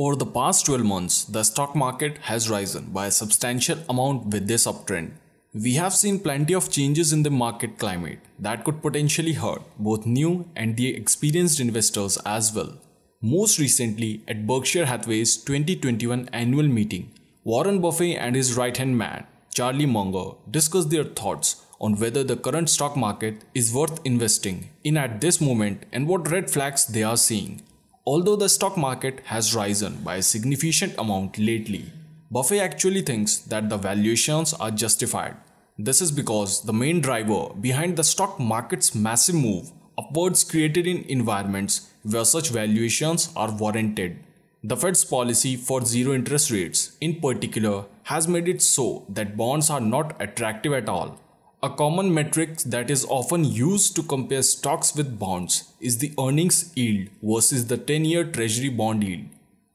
Over the past 12 months, the stock market has risen by a substantial amount with this uptrend. We have seen plenty of changes in the market climate that could potentially hurt both new and the experienced investors as well. Most recently, at Berkshire Hathaway's 2021 annual meeting, Warren Buffett and his right hand man, Charlie Munger, discussed their thoughts on whether the current stock market is worth investing in at this moment and what red flags they are seeing. Although the stock market has risen by a significant amount lately, Buffett actually thinks that the valuations are justified. This is because the main driver behind the stock market's massive move upwards created in environments where such valuations are warranted. The Fed's policy for zero interest rates, in particular, has made it so that bonds are not attractive at all a common metric that is often used to compare stocks with bonds is the earnings yield versus the 10 year treasury bond yield.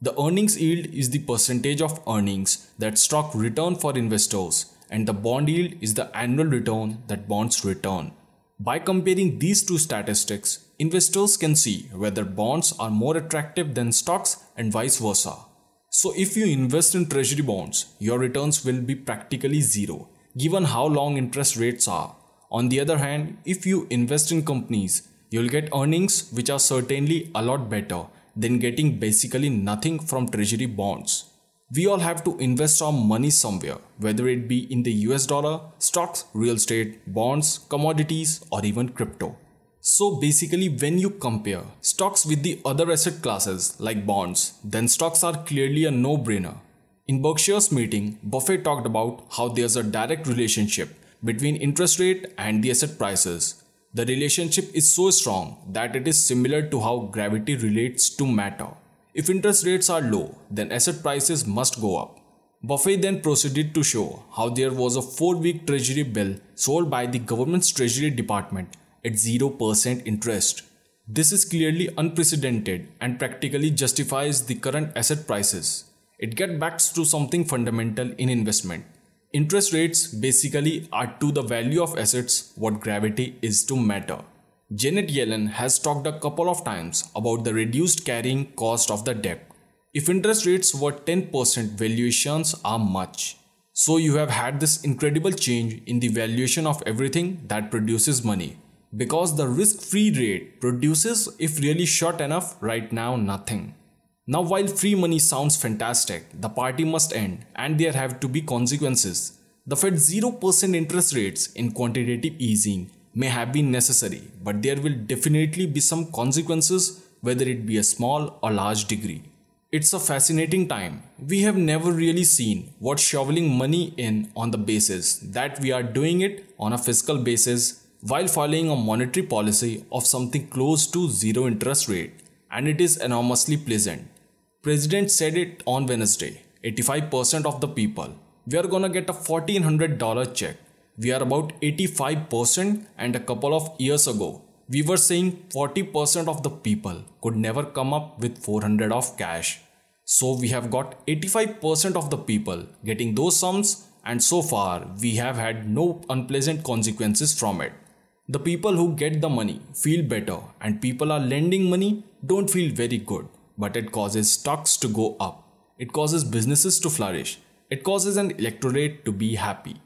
The earnings yield is the percentage of earnings that stock return for investors and the bond yield is the annual return that bonds return. By comparing these two statistics, investors can see whether bonds are more attractive than stocks and vice versa. So if you invest in treasury bonds, your returns will be practically zero given how long interest rates are. On the other hand, if you invest in companies, you'll get earnings which are certainly a lot better than getting basically nothing from treasury bonds. We all have to invest our money somewhere, whether it be in the US dollar, stocks, real estate, bonds, commodities, or even crypto. So basically, when you compare stocks with the other asset classes like bonds, then stocks are clearly a no brainer in Berkshire's meeting, Buffett talked about how there's a direct relationship between interest rate and the asset prices. The relationship is so strong that it is similar to how gravity relates to matter. If interest rates are low, then asset prices must go up. Buffett then proceeded to show how there was a 4 week treasury bill sold by the government's treasury department at 0% interest. This is clearly unprecedented and practically justifies the current asset prices. It gets back to something fundamental in investment. Interest rates basically are to the value of assets what gravity is to matter. Janet Yellen has talked a couple of times about the reduced carrying cost of the debt. If interest rates were 10%, valuations are much. So you have had this incredible change in the valuation of everything that produces money. Because the risk-free rate produces, if really short enough, right now nothing. Now, while free money sounds fantastic, the party must end and there have to be consequences. The Fed's 0% interest rates in quantitative easing may have been necessary, but there will definitely be some consequences, whether it be a small or large degree. It's a fascinating time. We have never really seen what shoveling money in on the basis that we are doing it on a fiscal basis while following a monetary policy of something close to zero interest rate, and it is enormously pleasant. President said it on Wednesday. 85% of the people. We are gonna get a $1400 check. We are about 85% and a couple of years ago, we were saying 40% of the people could never come up with 400 of cash. So we have got 85% of the people getting those sums and so far we have had no unpleasant consequences from it. The people who get the money feel better and people are lending money don't feel very good but it causes stocks to go up. It causes businesses to flourish. It causes an electorate to be happy.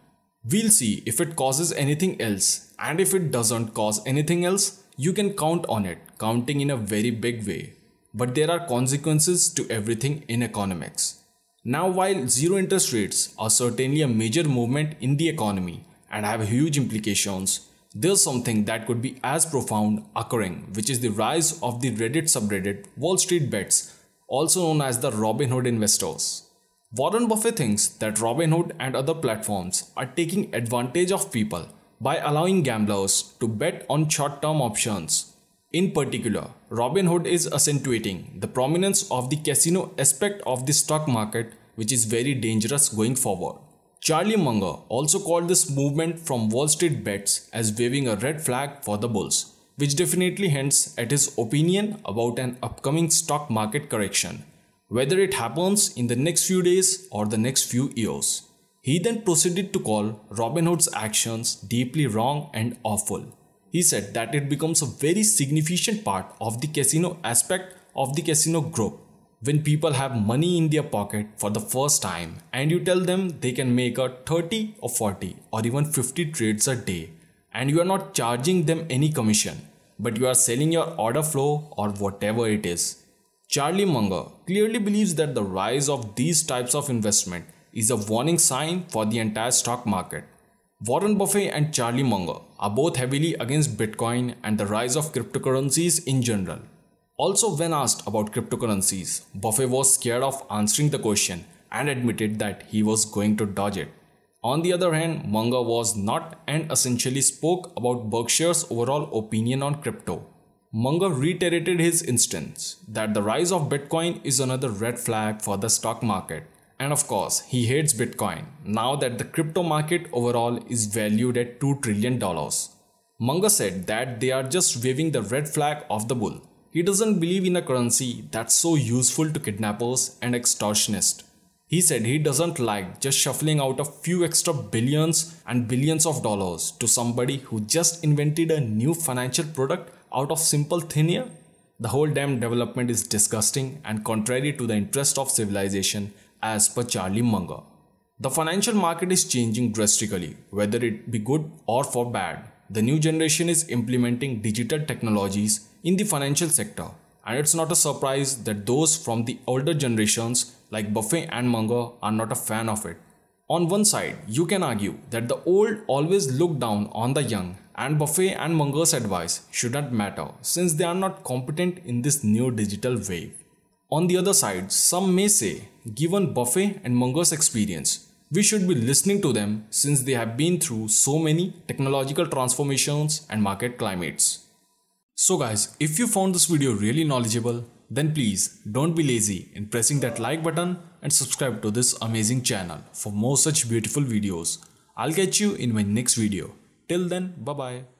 We'll see if it causes anything else, and if it doesn't cause anything else, you can count on it, counting in a very big way. But there are consequences to everything in economics. Now, while zero interest rates are certainly a major movement in the economy and have huge implications, there's something that could be as profound occurring, which is the rise of the Reddit subreddit Wall Street Bets, also known as the Robinhood investors. Warren Buffett thinks that Robinhood and other platforms are taking advantage of people by allowing gamblers to bet on short term options. In particular, Robinhood is accentuating the prominence of the casino aspect of the stock market, which is very dangerous going forward. Charlie Munger also called this movement from Wall Street bets as waving a red flag for the bulls, which definitely hints at his opinion about an upcoming stock market correction, whether it happens in the next few days or the next few years. He then proceeded to call Robin Hood's actions deeply wrong and awful. He said that it becomes a very significant part of the casino aspect of the casino group when people have money in their pocket for the first time and you tell them they can make a 30 or 40 or even 50 trades a day and you are not charging them any commission but you are selling your order flow or whatever it is. Charlie Munger clearly believes that the rise of these types of investment is a warning sign for the entire stock market. Warren Buffett and Charlie Munger are both heavily against Bitcoin and the rise of cryptocurrencies in general. Also, when asked about cryptocurrencies, Buffet was scared of answering the question and admitted that he was going to dodge it. On the other hand, Munger was not and essentially spoke about Berkshire's overall opinion on crypto. Munger reiterated his instance that the rise of Bitcoin is another red flag for the stock market. And of course, he hates Bitcoin now that the crypto market overall is valued at $2 trillion. Munger said that they are just waving the red flag of the bull he doesn't believe in a currency that's so useful to kidnappers and extortionists. He said he doesn't like just shuffling out a few extra billions and billions of dollars to somebody who just invented a new financial product out of simple thin air. The whole damn development is disgusting and contrary to the interest of civilization as per Charlie Munger. The financial market is changing drastically, whether it be good or for bad the new generation is implementing digital technologies in the financial sector, and it's not a surprise that those from the older generations like Buffet and Munger are not a fan of it. On one side, you can argue that the old always look down on the young, and Buffet and Munger's advice should not matter since they are not competent in this new digital wave. On the other side, some may say, given Buffet and Munger's experience, we should be listening to them since they have been through so many technological transformations and market climates. So guys, if you found this video really knowledgeable, then please don't be lazy in pressing that like button and subscribe to this amazing channel for more such beautiful videos. I'll catch you in my next video. Till then, bye bye.